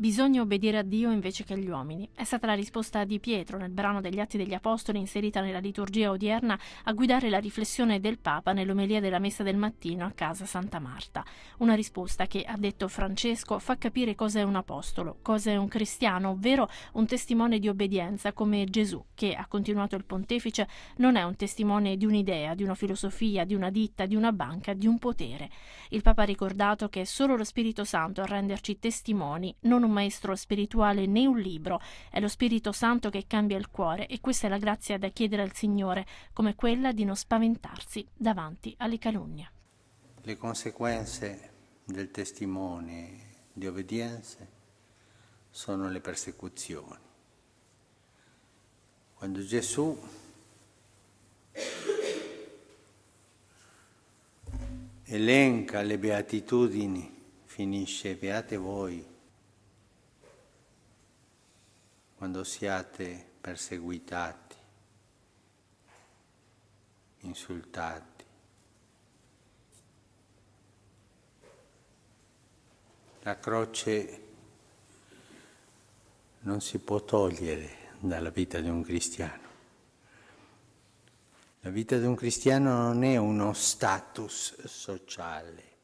Bisogna obbedire a Dio invece che agli uomini. È stata la risposta di Pietro nel brano degli Atti degli Apostoli inserita nella liturgia odierna a guidare la riflessione del Papa nell'omelia della messa del mattino a casa Santa Marta. Una risposta che, ha detto Francesco, fa capire cosa è un apostolo, cosa è un cristiano, ovvero un testimone di obbedienza come Gesù, che, ha continuato il pontefice, non è un testimone di un'idea, di una filosofia, di una ditta, di una banca, di un potere. Il Papa ha ricordato che è solo lo Spirito Santo a renderci testimoni, non un un maestro spirituale né un libro, è lo Spirito Santo che cambia il cuore e questa è la grazia da chiedere al Signore, come quella di non spaventarsi davanti alle calunnie. Le conseguenze del testimone di obbedienza sono le persecuzioni. Quando Gesù elenca le beatitudini, finisce beate voi quando siate perseguitati, insultati. La croce non si può togliere dalla vita di un cristiano. La vita di un cristiano non è uno status sociale,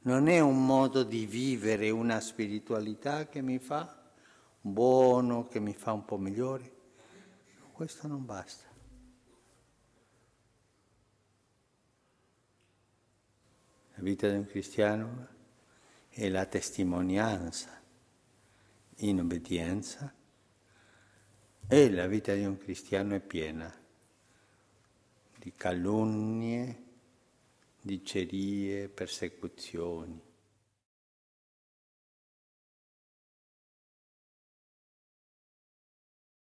non è un modo di vivere una spiritualità che mi fa buono che mi fa un po' migliore. Questo non basta. La vita di un cristiano è la testimonianza in obbedienza e la vita di un cristiano è piena di calunnie, dicerie, persecuzioni.